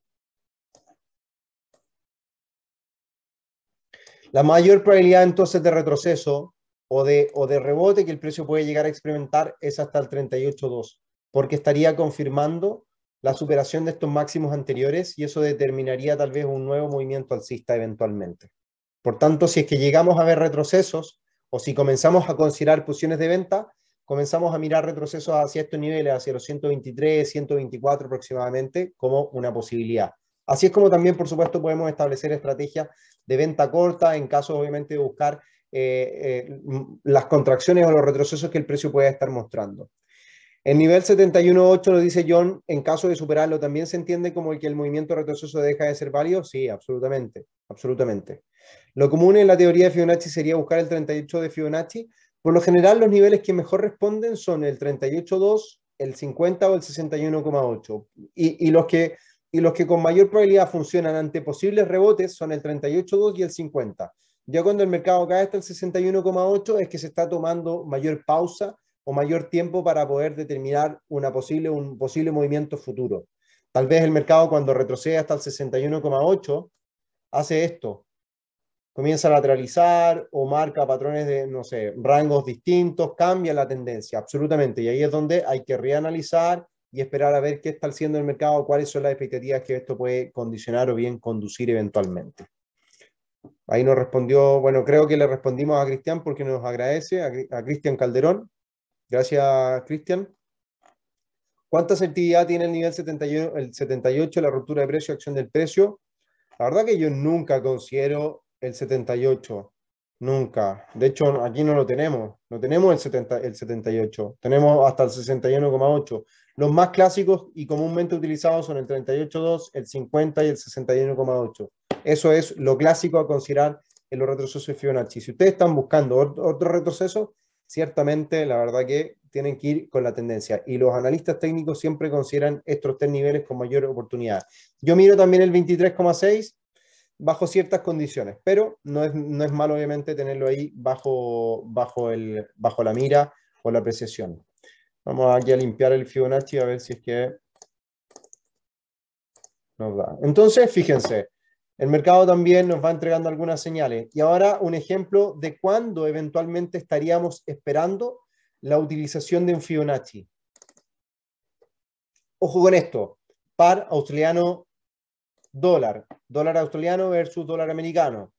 La mayor probabilidad entonces de retroceso o de, o de rebote que el precio puede llegar a experimentar es hasta el 38.2, porque estaría confirmando la superación de estos máximos anteriores y eso determinaría tal vez un nuevo movimiento alcista eventualmente. Por tanto, si es que llegamos a ver retrocesos o si comenzamos a considerar posiciones de venta, comenzamos a mirar retrocesos hacia estos niveles, hacia los 123, 124 aproximadamente, como una posibilidad. Así es como también, por supuesto, podemos establecer estrategias de venta corta en caso, obviamente, de buscar eh, eh, las contracciones o los retrocesos que el precio pueda estar mostrando. El nivel 71.8 lo dice John, en caso de superarlo, ¿también se entiende como el que el movimiento retroceso deja de ser válido? Sí, absolutamente, absolutamente. Lo común en la teoría de Fibonacci sería buscar el 38 de Fibonacci. Por lo general, los niveles que mejor responden son el 38.2, el 50 o el 61.8. Y, y, los que, y los que con mayor probabilidad funcionan ante posibles rebotes son el 38.2 y el 50. Ya cuando el mercado cae hasta el 61.8 es que se está tomando mayor pausa o mayor tiempo para poder determinar una posible, un posible movimiento futuro. Tal vez el mercado cuando retrocede hasta el 61,8 hace esto. Comienza a lateralizar o marca patrones de, no sé, rangos distintos, cambia la tendencia, absolutamente. Y ahí es donde hay que reanalizar y esperar a ver qué está haciendo el mercado, cuáles son las expectativas que esto puede condicionar o bien conducir eventualmente. Ahí nos respondió, bueno, creo que le respondimos a Cristian porque nos agradece, a Cristian Calderón, Gracias, Cristian. ¿Cuánta sensibilidad tiene el nivel 78, el 78, la ruptura de precio, acción del precio? La verdad que yo nunca considero el 78, nunca. De hecho, aquí no lo tenemos, no tenemos el, el 78, tenemos hasta el 61,8. Los más clásicos y comúnmente utilizados son el 38,2, el 50 y el 61,8. Eso es lo clásico a considerar en los retrocesos de Fibonacci. Si ustedes están buscando otro retroceso, ciertamente la verdad que tienen que ir con la tendencia. Y los analistas técnicos siempre consideran estos tres niveles con mayor oportunidad. Yo miro también el 23,6 bajo ciertas condiciones, pero no es, no es malo obviamente tenerlo ahí bajo, bajo, el, bajo la mira o la apreciación. Vamos aquí a limpiar el Fibonacci a ver si es que nos da. Entonces, fíjense, el mercado también nos va entregando algunas señales. Y ahora un ejemplo de cuándo eventualmente estaríamos esperando la utilización de un Fibonacci. Ojo con esto, par australiano dólar, dólar australiano versus dólar americano.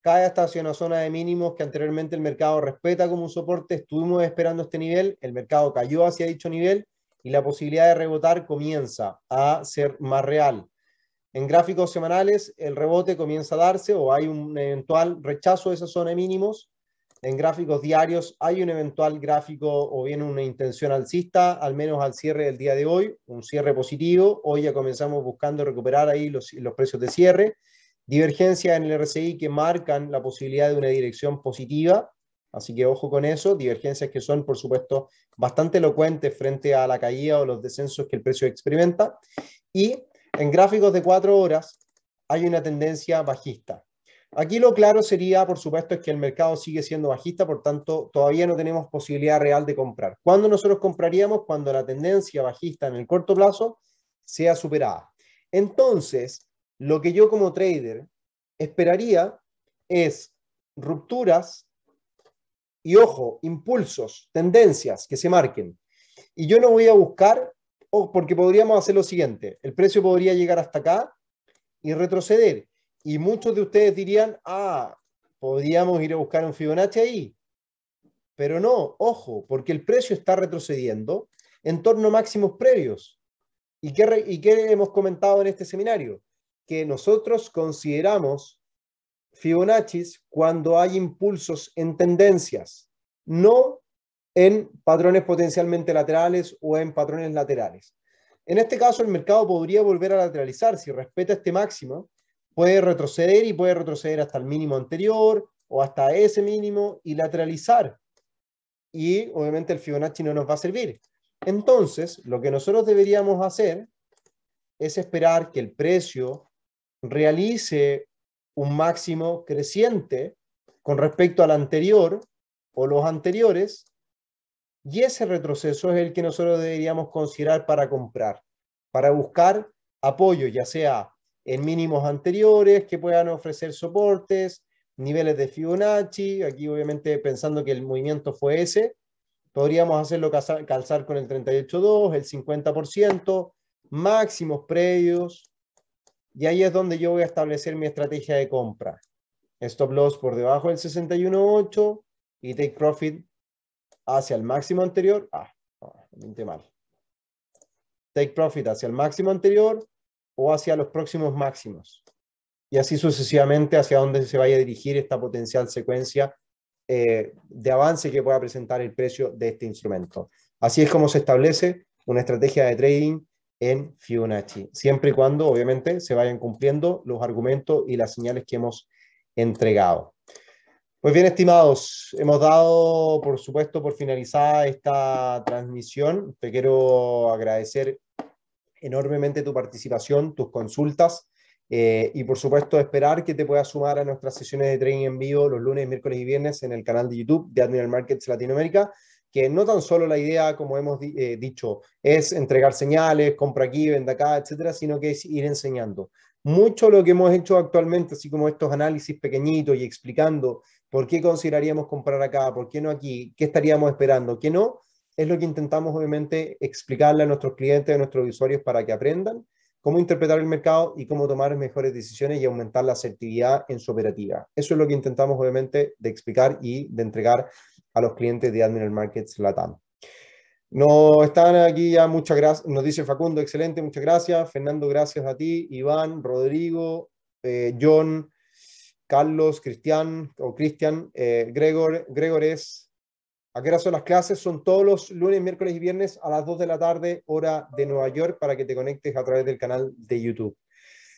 Cae hasta hacia una zona de mínimos que anteriormente el mercado respeta como un soporte, estuvimos esperando este nivel, el mercado cayó hacia dicho nivel y la posibilidad de rebotar comienza a ser más real. En gráficos semanales, el rebote comienza a darse o hay un eventual rechazo de esa zona mínimos. En gráficos diarios hay un eventual gráfico o bien una intención alcista, al menos al cierre del día de hoy, un cierre positivo. Hoy ya comenzamos buscando recuperar ahí los, precios de cierre. Divergencia en el RSI que marcan la posibilidad de una dirección positiva. Así que ojo con eso, divergencias que son, por supuesto, bastante elocuentes frente a la caída o los descensos que el precio experimenta. Y en gráficos de cuatro horas hay una tendencia bajista. Aquí lo claro sería, por supuesto, es que el mercado sigue siendo bajista, por tanto, todavía no tenemos posibilidad real de comprar. ¿Cuándo nosotros compraríamos? Cuando la tendencia bajista en el corto plazo sea superada. Entonces, lo que yo como trader esperaría es rupturas y, ojo, impulsos, tendencias que se marquen. Y yo no voy a buscar porque podríamos hacer lo siguiente, el precio podría llegar hasta acá y retroceder. Y muchos de ustedes dirían, ah, podríamos ir a buscar un Fibonacci ahí. Pero no, ojo, porque el precio está retrocediendo en torno a máximos previos. ¿Y qué, ¿Y qué hemos comentado en este seminario? Que nosotros consideramos Fibonacci cuando hay impulsos en tendencias, no en patrones potencialmente laterales o en patrones laterales. En este caso, el mercado podría volver a lateralizar. Si respeta este máximo, puede retroceder y puede retroceder hasta el mínimo anterior o hasta ese mínimo y lateralizar. Y obviamente el Fibonacci no nos va a servir. Entonces, lo que nosotros deberíamos hacer es esperar que el precio realice un máximo creciente con respecto al anterior o los anteriores y ese retroceso es el que nosotros deberíamos considerar para comprar, para buscar apoyo, ya sea en mínimos anteriores que puedan ofrecer soportes, niveles de Fibonacci, aquí obviamente pensando que el movimiento fue ese, podríamos hacerlo calzar, con el 38.2, el 50%, máximos previos, y ahí es donde yo voy a establecer mi estrategia de compra. Stop loss por debajo del 61.8 y take profit hacia el máximo anterior. Ah, mal. Take profit hacia el máximo anterior o hacia los próximos máximos. Y así sucesivamente hacia dónde se vaya a dirigir esta potencial secuencia eh, de avance que pueda presentar el precio de este instrumento. Así es como se establece una estrategia de trading en Fibonacci, siempre y cuando obviamente se vayan cumpliendo los argumentos y las señales que hemos entregado. Pues bien, estimados, hemos dado, por supuesto, por finalizada esta transmisión. Te quiero agradecer enormemente tu participación, tus consultas eh, y, por supuesto, esperar que te puedas sumar a nuestras sesiones de trading en vivo los lunes, miércoles y viernes en el canal de YouTube de Admiral Markets Latinoamérica, que no tan solo la idea, como hemos eh, dicho, es entregar señales, compra aquí, venda acá, etcétera, sino que es ir enseñando. Mucho lo que hemos hecho actualmente, así como estos análisis pequeñitos y explicando ¿Por qué consideraríamos comprar acá? ¿Por qué no aquí? ¿Qué estaríamos esperando? ¿Qué no? Es lo que intentamos, obviamente, explicarle a nuestros clientes, a nuestros usuarios para que aprendan cómo interpretar el mercado y cómo tomar mejores decisiones y aumentar la asertividad en su operativa. Eso es lo que intentamos, obviamente, de explicar y de entregar a los clientes de Admiral Markets Latam. No están aquí ya, muchas gracias. Nos dice Facundo, excelente, muchas gracias. Fernando, gracias a ti. Iván, Rodrigo, eh, John, Carlos, Cristian o Cristian, eh, Gregor, Gregor ¿a qué hora son las clases? Son todos los lunes, miércoles y viernes a las 2 de la tarde, hora de Nueva York, para que te conectes a través del canal de YouTube.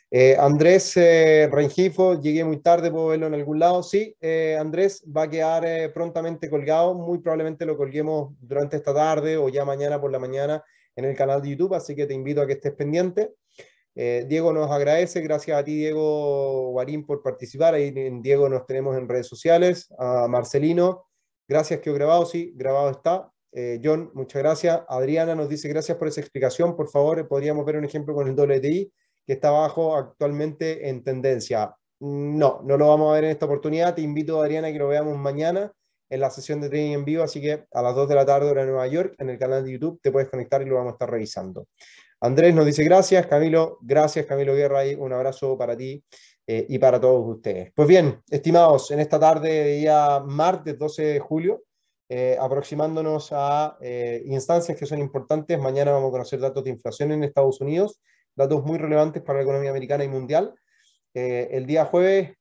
Eh, Andrés eh, Rengifo, llegué muy tarde, puedo verlo en algún lado. Sí, Andrés va a quedar prontamente colgado, muy probablemente lo colguemos durante esta tarde o ya mañana por la mañana en el canal de YouTube, así que te invito a que estés pendiente. Eh, Diego nos agradece, gracias a ti Diego Guarín por participar, ahí en Diego nos tenemos en redes sociales, a Marcelino, gracias que he grabado, sí, grabado está. Eh, John, muchas gracias. Adriana nos dice gracias por esa explicación, por favor, podríamos ver un ejemplo con el WTI que está abajo actualmente en tendencia. Mm, no, no lo vamos a ver en esta oportunidad, te invito Adriana que lo veamos mañana en la sesión de training en vivo, así que a las 2 de la tarde hora de Nueva York, en el canal de YouTube, te puedes conectar y lo vamos a estar revisando. Andrés nos dice gracias, Camilo, gracias Camilo Guerra, y un abrazo para ti eh, y para todos ustedes. Pues bien, estimados, en esta tarde de día martes 12 de julio, eh, aproximándonos a eh, instancias que son importantes, mañana vamos a conocer datos de inflación en Estados Unidos, datos muy relevantes para la economía americana y mundial. el día jueves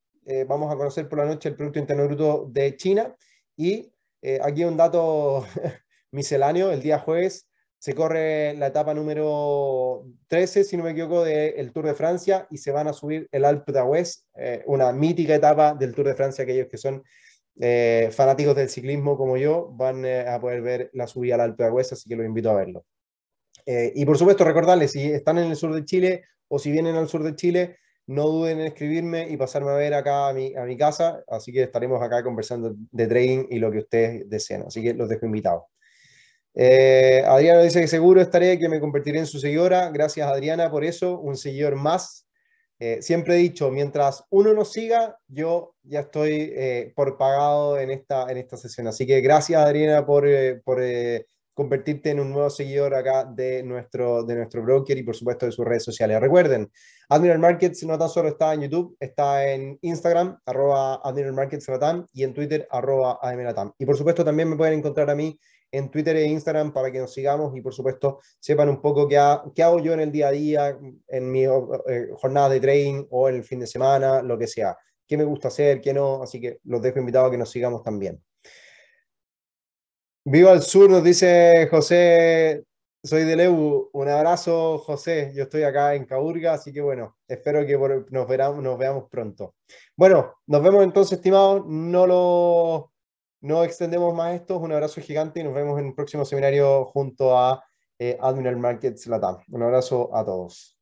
vamos a conocer por la noche el Producto Interno Bruto de China y aquí un dato misceláneo, el día jueves se corre la etapa número 13, si no me equivoco, del Tour de Francia y se van a subir el Alpe d'Huez, eh, una mítica etapa del Tour de Francia. Aquellos que son eh, fanáticos del ciclismo como yo van eh, a poder ver la subida al Alpe d'Huez, así que los invito a verlo. y por supuesto, recordarles, si están en el sur de Chile o si vienen al sur de Chile, no duden en escribirme y pasarme a ver acá a mi, a mi casa, así que estaremos acá conversando de trading y lo que ustedes deseen. Así que los dejo invitados. Eh, Adriana dice que seguro estaré, que me convertiré en su seguidora. Gracias Adriana por eso, un seguidor más. Eh, siempre he dicho, mientras uno nos siga, yo ya estoy eh, por pagado en esta, en esta sesión. Así que gracias Adriana por, convertirte en un nuevo seguidor acá de nuestro, de nuestro broker y por supuesto de sus redes sociales. Recuerden, Admiral Markets no tan solo está en YouTube, está en Instagram, arroba Admiral Markets y en Twitter, arroba Admiral Y por supuesto también me pueden encontrar a mí en Twitter e Instagram para que nos sigamos y por supuesto sepan un poco qué, hago yo en el día a día, en mi eh, jornada de training o en el fin de semana, lo que sea, qué me gusta hacer, qué no, así que los dejo invitados a que nos sigamos también. Viva el sur, nos dice José, soy de Leu, un abrazo José, yo estoy acá en Caurga, así que bueno, espero que nos veamos pronto. Bueno, nos vemos entonces, estimados, no lo no extendemos más esto. Un abrazo gigante y nos vemos en un próximo seminario junto a eh, Adminal Markets Latam. Un abrazo a todos.